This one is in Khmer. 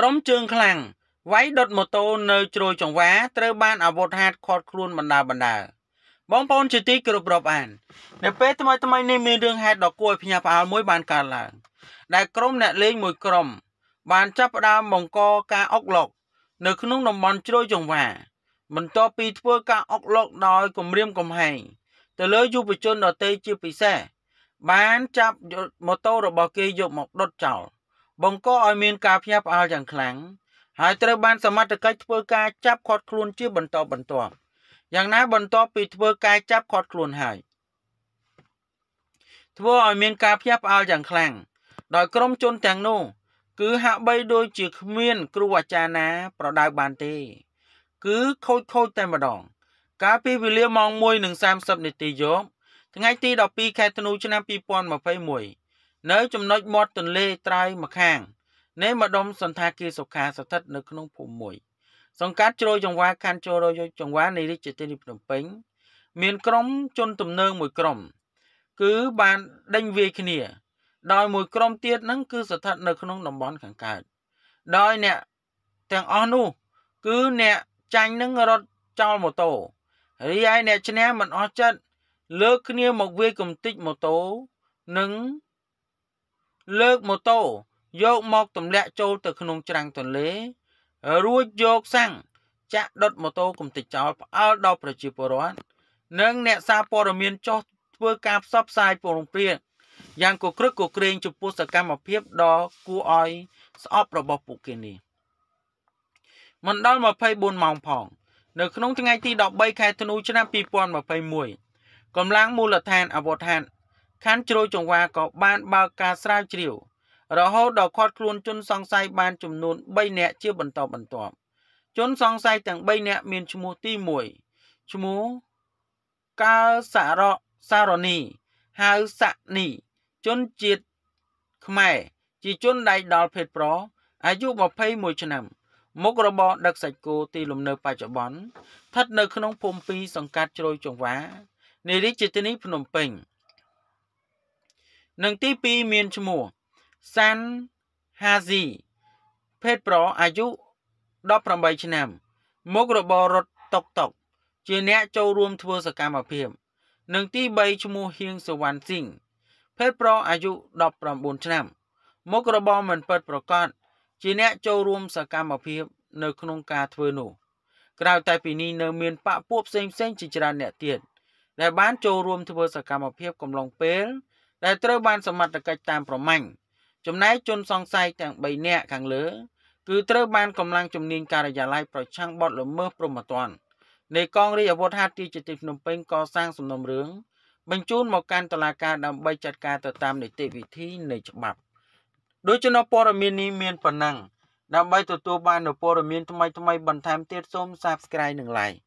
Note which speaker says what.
Speaker 1: ក្រុមជើងខ្លាំងវាយដុតម៉ូតូនៅជ្រោយចង្វាត្រូវបានអាវុធហាតខាត់ខ្លួនបណ្ដាបណ្ដាបងប្អូនជាទីគោរពរាប់អាននៅពេលថ្មីថ្មីនេះមានរឿងហេតុដ៏គួរឲ្យភ្ញាក់ផ្អើលមួយបានកើតឡើងដែលក្រុមអ្នកលេងមួយក្រុម បានចាប់ផ្ដើមបង្កការអុកឡុកនៅក្នុងតំបន់ជ្រោយចង្វា បន្ទាប់ពីធ្វើការអុកឡុកដោយគំរាមកំហែងទៅលើយុវជនដទៃជាពិសេសបានចាប់ម៉ូតូរបស់គេយកមកដុតចោលបង្កឲ្យមានការភ្ញាក់ផ្អើលយ៉ាងខ្លាំងហើយត្រូវបានសមត្ថកិច្ចធ្វើការចាប់ឃាត់ខ្លួនជាបន្តបន្ទាប់យ៉ាងណាបន្ទាប់ពីធ្វើការចាប់ឃាត់ខ្លួនហើយធ្វើឲ្យមានការភ្ញាក់ផ្អើលយ៉ាងខ្លាំងដោយ ក្រុមជនទាំងនោះ គឺហាក់បីដូចជាគ្មាន គ្រូអាចារ្យណា ប្រដៅបានទេ គឺខូចខូចតែម្ដង កាលពីវេលាម៉ោង1:30នាទីយប់ថ្ងៃទី12ខែធ្នូឆ្នាំ2021នៅចំណុចមាត់ទន្លេត្រៃម្ខាងនៃម្ដុំសន្តាគារសុខាស្ថិតនៅក្នុងភូមិមួយ សង្កាត់ជ្រោយចង្វាខណ្ឌជ្រោយចង្វានៃរាជធានីភ្នំពេញ មានក្រុមជនទំនើងមួយក្រុមគឺបានដេញវាយគ្នា ដោយមួយក្រុមទៀតហ្នឹងគឺស្ថិតនៅ ក្នុងតំបន់ខាងកើតដោយអ្នកទាំងអស់នោះគឺអ្នកចាញ់នឹងរត់ចោលម៉ូតូរីឯអ្នកឈ្នះមិនអស់ចិត្តលើកគ្នាមកវាយកំទេចម៉ូតូនិងលើកម៉ូតូយកមកទម្លាក់ចូលទៅក្នុងច្រាំងទន្លេ រួចយកសាំងចាក់ដុតម៉ូតូកំទេចចោលផ្អើលដល់ប្រជាពលរដ្ឋនិងអ្នកសារព័ត៌មានចោះធ្វើការផ្សព្វផ្សាយពលរដ្ឋព្រាយ៉ាងគគ្រឹកគគ្រេងចំពោះសកម្មភាពដ៏គួរឲ្យស្អប់របស់ពួកគេនេះមិនដល់24ម៉ោងផងនៅក្នុងថ្ងៃទី13ខែធ្នូឆ្នាំ2021កម្លាំងមូលដ្ឋានអវតារខណ្ឌជ្រោយចង្វាក៏បានបើកការស្រាវជ្រាវរហូតដល់ឃាត់ខ្លួនជនសង្ស័យបានចំនួន3នាក់ជា បន្តបន្ទាប់ជនសង្ស័យទាំង3នាក់មានឈ្មោះទី1ឈ្មោះកើសារៈសារនីហៅស័កនីជនជាតិខ្មែរជាជនដៃដល់ភេទប្រុសអាយុ21ឆ្នាំមុខរបរដឹកសាច់គោទីលំនៅបច្ចុប្បន្នស្ថិតនៅក្នុងភូមិ2សង្កាត់ជ្រោយចង្វានៃរាជធានីភ្នំពេញនិងទី2មានឈ្មោះសាន់ហាស៊ីភេទប្រុសអាយុ18ឆ្នាំ មុខរបររត់តុកតុក ជាអ្នកចូលរួម ធ្វើសកម្មភាពនិងទី3ឈ្មោះហៀងសវណ្ណស៊ីងភេទប្រុសអាយុ19ឆ្នាំ មុខរបរមិនពិតប្រកបជាអ្នកចូលរួម សកម្មភាពនៅក្នុងការធ្វើនោះក្រៅតែពីនេះនៅ មានបពពួកផ្សេងៗជាច្រើនអ្នកទៀតដែលបាន ចូលរួមធ្វើសកម្មភាពកំឡុងពេលដែលត្រូវបានសមត្ថកិច្ចតាមប្រម៉ាញ់ចំណែកជនសង្ស័យទាំង3នាក់ខាងលើគឺត្រូវបានកម្លាំងជំនាញការិយាល័យប្រឆាំងបទល្មើសព្រហ្មទណ្ឌនៃកងរាជអាវុធហត្ថរាជទីភ្នំពេញកសាងសំណុំរឿងបញ្ជូនមកកាន់តុលាការដើម្បីចាត់ការទៅតាមនីតិវិធីនៃច្បាប់ដូចជំនួសព័ត៌មាននេះមានប៉ុណ្ណឹងដើម្បីទទួលបាននូវព័ត៌មានថ្មីៗបន្ថែមទៀតសូម Subscribe និង Like